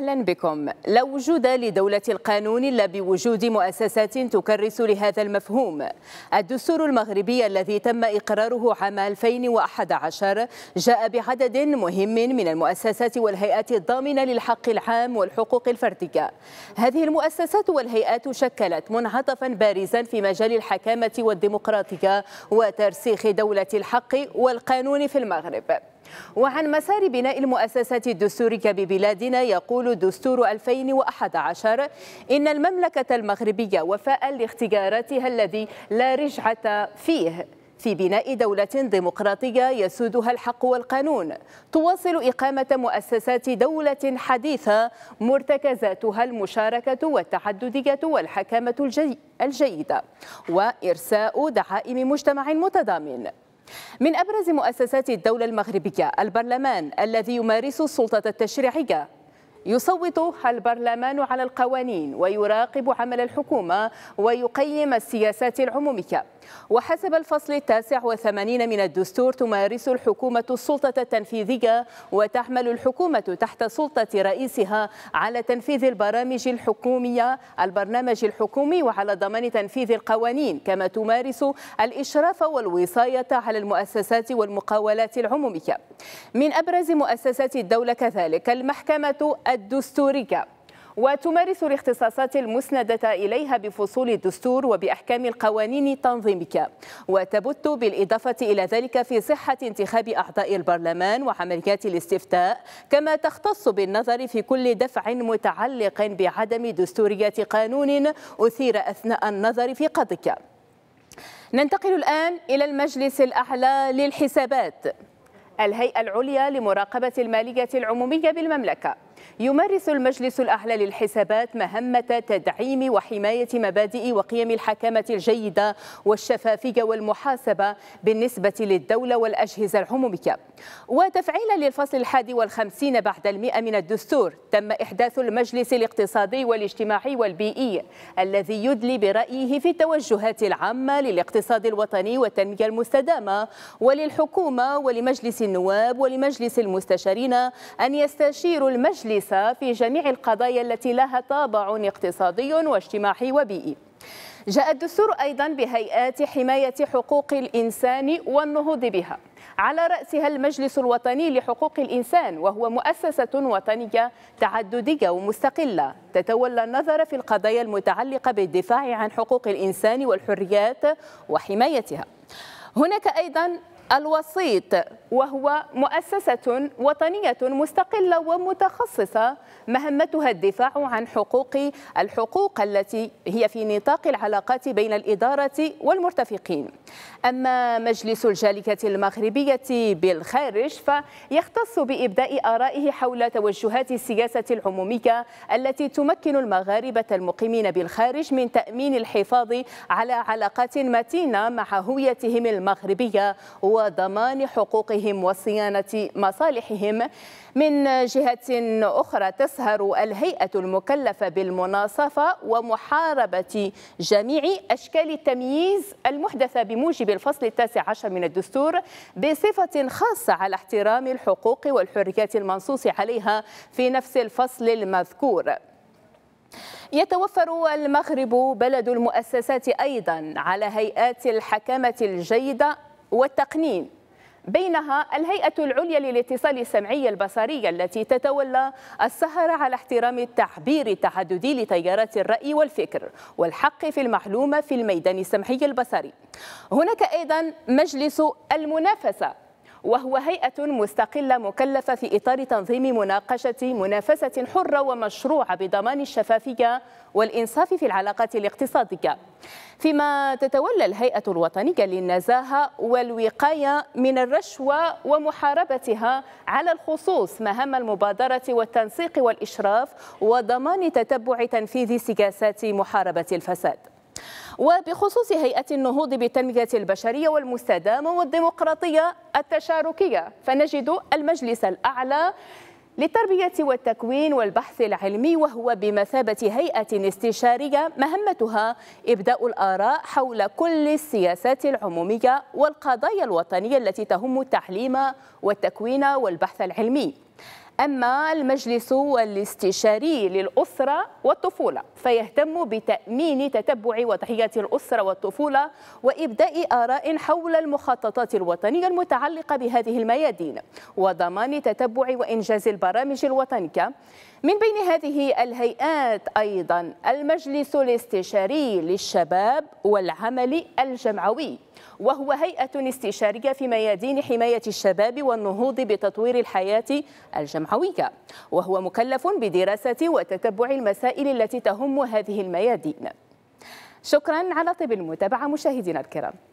أهلا بكم لا وجود لدولة القانون إلا بوجود مؤسسات تكرس لهذا المفهوم الدستور المغربي الذي تم إقراره عام 2011 جاء بعدد مهم من المؤسسات والهيئات الضامنة للحق العام والحقوق الفردية هذه المؤسسات والهيئات شكلت منعطفا بارزا في مجال الحكامة والديمقراطية وترسيخ دولة الحق والقانون في المغرب وعن مسار بناء المؤسسات الدستورية ببلادنا يقول دستور 2011 إن المملكة المغربية وفاء لاختياراتها الذي لا رجعة فيه في بناء دولة ديمقراطية يسودها الحق والقانون تواصل إقامة مؤسسات دولة حديثة مرتكزاتها المشاركة والتعددية والحكامة الجيدة وإرساء دعائم مجتمع متضامن من أبرز مؤسسات الدولة المغربية البرلمان الذي يمارس السلطة التشريعية يصوت البرلمان على القوانين ويراقب عمل الحكومة ويقيم السياسات العمومية وحسب الفصل التاسع وثمانين من الدستور تمارس الحكومة السلطة التنفيذية وتحمل الحكومة تحت سلطة رئيسها على تنفيذ البرامج الحكومية البرنامج الحكومي وعلى ضمان تنفيذ القوانين كما تمارس الإشراف والوصاية على المؤسسات والمقاولات العمومية من أبرز مؤسسات الدولة كذلك المحكمة الدستورية وتمارس الاختصاصات المسندة إليها بفصول الدستور وبأحكام القوانين التنظيمية وتبت بالإضافة إلى ذلك في صحة انتخاب أعضاء البرلمان وعمليات الاستفتاء كما تختص بالنظر في كل دفع متعلق بعدم دستورية قانون أثير أثناء النظر في قضية ننتقل الآن إلى المجلس الأعلى للحسابات الهيئة العليا لمراقبة المالية العمومية بالمملكة يمارس المجلس الأعلى للحسابات مهمة تدعيم وحماية مبادئ وقيم الحكامة الجيدة والشفافية والمحاسبة بالنسبة للدولة والأجهزة العمومية وتفعيلا للفصل الحادي والخمسين بعد المئة من الدستور تم إحداث المجلس الاقتصادي والاجتماعي والبيئي الذي يدلي برأيه في التوجهات العامة للاقتصاد الوطني والتنمية المستدامة وللحكومة ولمجلس النواب ولمجلس المستشارين أن يستشيروا المجلس المجلس في جميع القضايا التي لها طابع اقتصادي واجتماعي وبيئي جاء الدستور أيضا بهيئات حماية حقوق الإنسان والنهوض بها على رأسها المجلس الوطني لحقوق الإنسان وهو مؤسسة وطنية تعددية ومستقلة تتولى النظر في القضايا المتعلقة بالدفاع عن حقوق الإنسان والحريات وحمايتها هناك أيضا الوسيط وهو مؤسسة وطنية مستقلة ومتخصصة مهمتها الدفاع عن حقوق الحقوق التي هي في نطاق العلاقات بين الإدارة والمرتفقين أما مجلس الجالكة المغربية بالخارج فيختص بإبداء آرائه حول توجهات السياسة العمومية التي تمكن المغاربة المقيمين بالخارج من تأمين الحفاظ على علاقات متينة مع هويتهم المغربية و وضمان حقوقهم وصيانة مصالحهم من جهة أخرى تسهر الهيئة المكلفة بالمناصفة ومحاربة جميع أشكال التمييز المحدثة بموجب الفصل التاسع عشر من الدستور بصفة خاصة على احترام الحقوق والحريات المنصوص عليها في نفس الفصل المذكور يتوفر المغرب بلد المؤسسات أيضا على هيئات الحكامة الجيدة والتقنين بينها الهيئة العليا للاتصال السمعي البصري التي تتولى السهر على احترام التعبير التعددي لتيارات الرأي والفكر والحق في المعلومة في الميدان السمعي البصري هناك أيضا مجلس المنافسة وهو هيئة مستقلة مكلفة في إطار تنظيم مناقشة منافسة حرة ومشروعة بضمان الشفافية والإنصاف في العلاقات الاقتصادية فيما تتولى الهيئة الوطنية للنزاهة والوقاية من الرشوة ومحاربتها على الخصوص مهام المبادرة والتنسيق والإشراف وضمان تتبع تنفيذ سياسات محاربة الفساد وبخصوص هيئة النهوض بالتنمية البشرية والمستدامة والديمقراطية التشاركية فنجد المجلس الأعلى للتربية والتكوين والبحث العلمي وهو بمثابة هيئة استشارية مهمتها إبداء الآراء حول كل السياسات العمومية والقضايا الوطنية التي تهم التعليم والتكوين والبحث العلمي أما المجلس الاستشاري للأسرة والطفولة فيهتم بتأمين تتبع وتحيات الأسرة والطفولة وإبداء آراء حول المخططات الوطنية المتعلقة بهذه الميادين وضمان تتبع وإنجاز البرامج الوطنية من بين هذه الهيئات أيضا المجلس الاستشاري للشباب والعمل الجمعوي وهو هيئة استشارية في ميادين حماية الشباب والنهوض بتطوير الحياة الجمعوية الحموية وهو مكلف بدراسة وتتبع المسائل التي تهم هذه الميادين شكرا على طيب المتابعة مشاهدينا الكرام